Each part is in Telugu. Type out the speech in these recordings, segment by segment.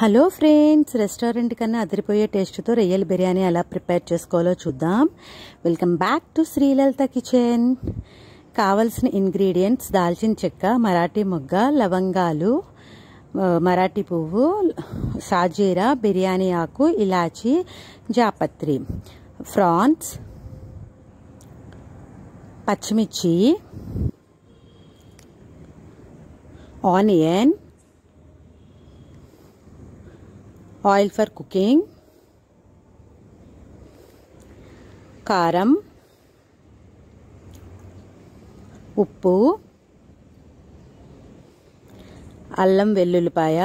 హలో ఫ్రెండ్స్ రెస్టారెంట్ కన్నా అదిరిపోయే టేస్ట్తో రొయ్యల బిర్యానీ ఎలా ప్రిపేర్ చేసుకోవాలో చూద్దాం welcome back to Srilalitha kitchen కావలసిన ఇంగ్రీడియంట్స్ దాల్చిన చెక్క మరాఠీ మొగ్గ లవంగాలు మరాఠీ పువ్వు షాజీరా బిర్యానీ ఆకు ఇలాచి జాపత్రి ఫ్రాన్స్ పచ్చిమిర్చి ఆనియన్ ఆయిల్ ఫర్ కుకింగ్ కారం ఉప్పు అల్లం వెల్లుల్లిపాయ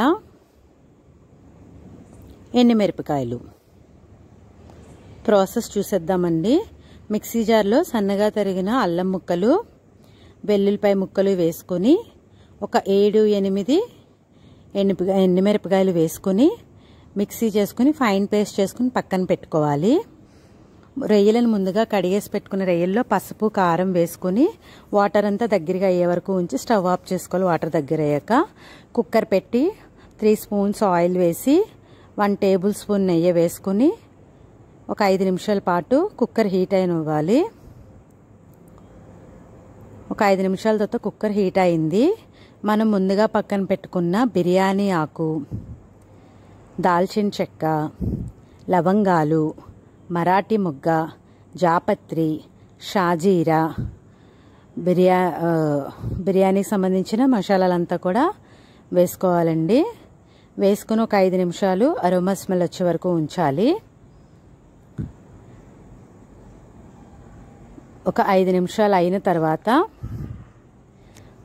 ఎండుమిరపకాయలు ప్రాసెస్ చూసేద్దామండి మిక్సీ జార్లో సన్నగా తరిగిన అల్లం ముక్కలు వెల్లుల్లిపాయ ముక్కలు వేసుకొని ఒక ఏడు ఎనిమిది ఎండు ఎండుమిరపకాయలు వేసుకొని మిక్సీ చేసుకుని ఫైన్ పేస్ట్ చేసుకుని పక్కన పెట్టుకోవాలి రొయ్యలను ముందుగా కడిగేసి పెట్టుకున్న రొయ్యల్లో పసుపు కారం వేసుకుని వాటర్ అంతా దగ్గరగా అయ్యే వరకు ఉంచి స్టవ్ ఆఫ్ చేసుకోవాలి వాటర్ దగ్గర అయ్యాక కుక్కర్ పెట్టి త్రీ స్పూన్స్ ఆయిల్ వేసి వన్ టేబుల్ స్పూన్ నెయ్యి వేసుకుని ఒక ఐదు నిమిషాల పాటు కుక్కర్ హీట్ ఇవ్వాలి ఒక ఐదు నిమిషాల తర్వాత కుక్కర్ హీట్ అయింది మనం ముందుగా పక్కన పెట్టుకున్న బిర్యానీ ఆకు దాల్చిన చెక్క లవంగాలు మరాఠీ ముగ్గ జాపత్రి షాజీరా బిర్యా బిర్యానీకి సంబంధించిన మసాలాలంతా కూడా వేసుకోవాలండి వేసుకుని ఒక ఐదు నిమిషాలు అరోమా స్మెల్ వచ్చే వరకు ఉంచాలి ఒక ఐదు నిమిషాలు అయిన తర్వాత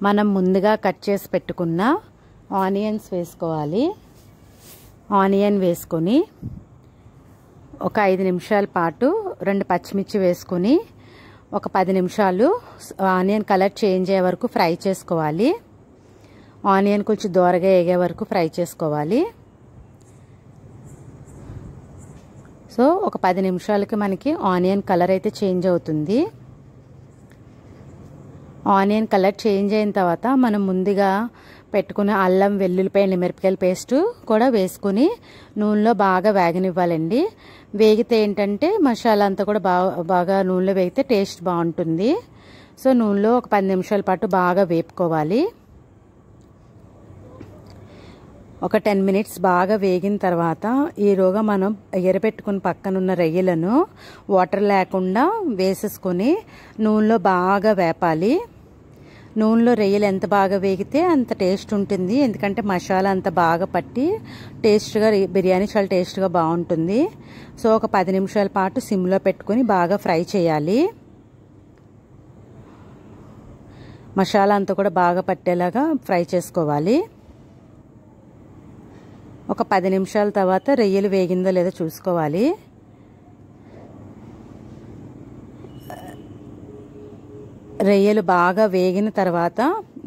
మనం ముందుగా కట్ చేసి పెట్టుకున్న ఆనియన్స్ వేసుకోవాలి ఆనియన్ వేసుకొని ఒక ఐదు నిమిషాల పాటు రెండు పచ్చిమిర్చి వేసుకొని ఒక పది నిమిషాలు ఆనియన్ కలర్ చేంజ్ అయ్యే వరకు ఫ్రై చేసుకోవాలి ఆనియన్ కొంచెం దూరగా వేగే వరకు ఫ్రై చేసుకోవాలి సో ఒక పది నిమిషాలకి మనకి ఆనియన్ కలర్ అయితే చేంజ్ అవుతుంది ఆనియన్ కలర్ చేంజ్ అయిన తర్వాత మనం ముందుగా పెట్టుకున్న అల్లం వెల్లుల్లిపాయ మిరపకాయల పేస్ట్ కూడా వేసుకుని నూనెలో బాగా వేగనివ్వాలండి వేగితే ఏంటంటే మసాలా అంతా కూడా బాగా బాగా నూనెలో వేగితే టేస్ట్ బాగుంటుంది సో నూనెలో ఒక పది నిమిషాల పాటు బాగా వేపుకోవాలి ఒక టెన్ మినిట్స్ బాగా వేగిన తర్వాత ఈరోగా మనం ఎరబెట్టుకుని పక్కన ఉన్న రొయ్యలను వాటర్ లేకుండా వేసేసుకొని నూనెలో బాగా వేపాలి నూనెలో రొయ్యలు ఎంత బాగా వేగితే అంత టేస్ట్ ఉంటుంది ఎందుకంటే మసాలా అంత బాగా పట్టి టేస్ట్గా బిర్యానీ చాలా టేస్ట్గా బాగుంటుంది సో ఒక పది నిమిషాల పాటు సిమ్లో పెట్టుకొని బాగా ఫ్రై చేయాలి మసాలా అంతా కూడా బాగా పట్టేలాగా ఫ్రై చేసుకోవాలి ఒక పది నిమిషాల తర్వాత రొయ్యలు వేగిందో లేదో చూసుకోవాలి రొయ్యలు బాగా వేగిన తర్వాత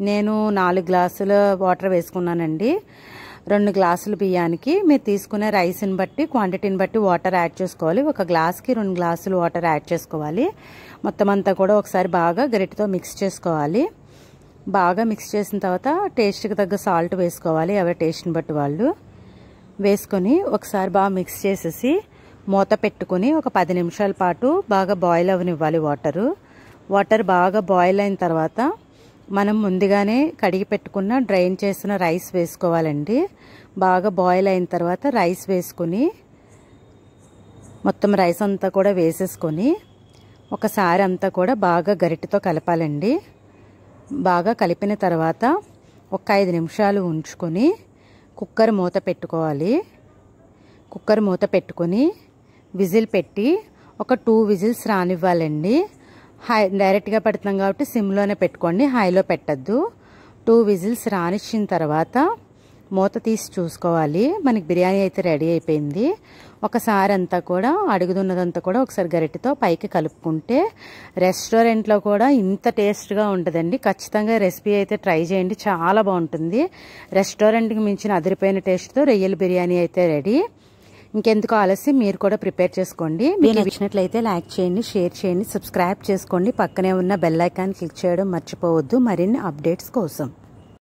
నేను నాలుగు గ్లాసుల వాటర్ వేసుకున్నానండి రెండు గ్లాసులు బియ్యానికి మీరు తీసుకునే రైస్ని బట్టి క్వాంటిటీని బట్టి వాటర్ యాడ్ చేసుకోవాలి ఒక గ్లాస్కి రెండు గ్లాసులు వాటర్ యాడ్ చేసుకోవాలి మొత్తం అంతా కూడా ఒకసారి బాగా గరిటితో మిక్స్ చేసుకోవాలి బాగా మిక్స్ చేసిన తర్వాత టేస్ట్కి తగ్గ సాల్ట్ వేసుకోవాలి ఎవరి టేస్ట్ని బట్టి వాళ్ళు వేసుకొని ఒకసారి బాగా మిక్స్ చేసేసి మూత పెట్టుకుని ఒక పది నిమిషాల పాటు బాగా బాయిల్ అవనివ్వాలి వాటరు వాటర్ బాగా బాయిల్ అయిన తర్వాత మనం ముందుగానే కడిగి పెట్టుకున్న డ్రైన్ చేసిన రైస్ వేసుకోవాలండి బాగా బాయిల్ అయిన తర్వాత రైస్ వేసుకుని మొత్తం రైస్ అంతా కూడా వేసేసుకొని ఒకసారి అంతా కూడా బాగా గరిటితో కలపాలండి బాగా కలిపిన తర్వాత ఒక ఐదు నిమిషాలు ఉంచుకొని కుక్కర్ మూత పెట్టుకోవాలి కుక్కర్ మూత పెట్టుకొని విజిల్ పెట్టి ఒక టూ విజిల్స్ రానివ్వాలండి హై డైరెక్ట్గా పెడుతున్నాం కాబట్టి సిమ్లోనే పెట్టుకోండి హైలో పెట్టద్దు టూ విజిల్స్ రానిచ్చిన తర్వాత మూత తీసి చూసుకోవాలి మనకి బిర్యానీ అయితే రెడీ అయిపోయింది ఒకసారి అంతా కూడా అడుగుదున్నదంతా కూడా ఒకసారి గరిటితో పైకి కలుపుకుంటే రెస్టారెంట్లో కూడా ఇంత టేస్ట్గా ఉంటుందండి ఖచ్చితంగా రెసిపీ అయితే ట్రై చేయండి చాలా బాగుంటుంది రెస్టారెంట్కి మించిన అదిరిపోయిన టేస్ట్తో రొయ్యల బిర్యానీ అయితే రెడీ ఇంకెందుకు ఆలస్యం మీరు కూడా ప్రిపేర్ చేసుకోండి మీరు నచ్చినట్లయితే లైక్ చేయండి షేర్ చేయండి సబ్స్క్రైబ్ చేసుకోండి పక్కనే ఉన్న బెల్ ఐకాన్ క్లిక్ చేయడం మర్చిపోవద్దు మరిన్ని అప్డేట్స్ కోసం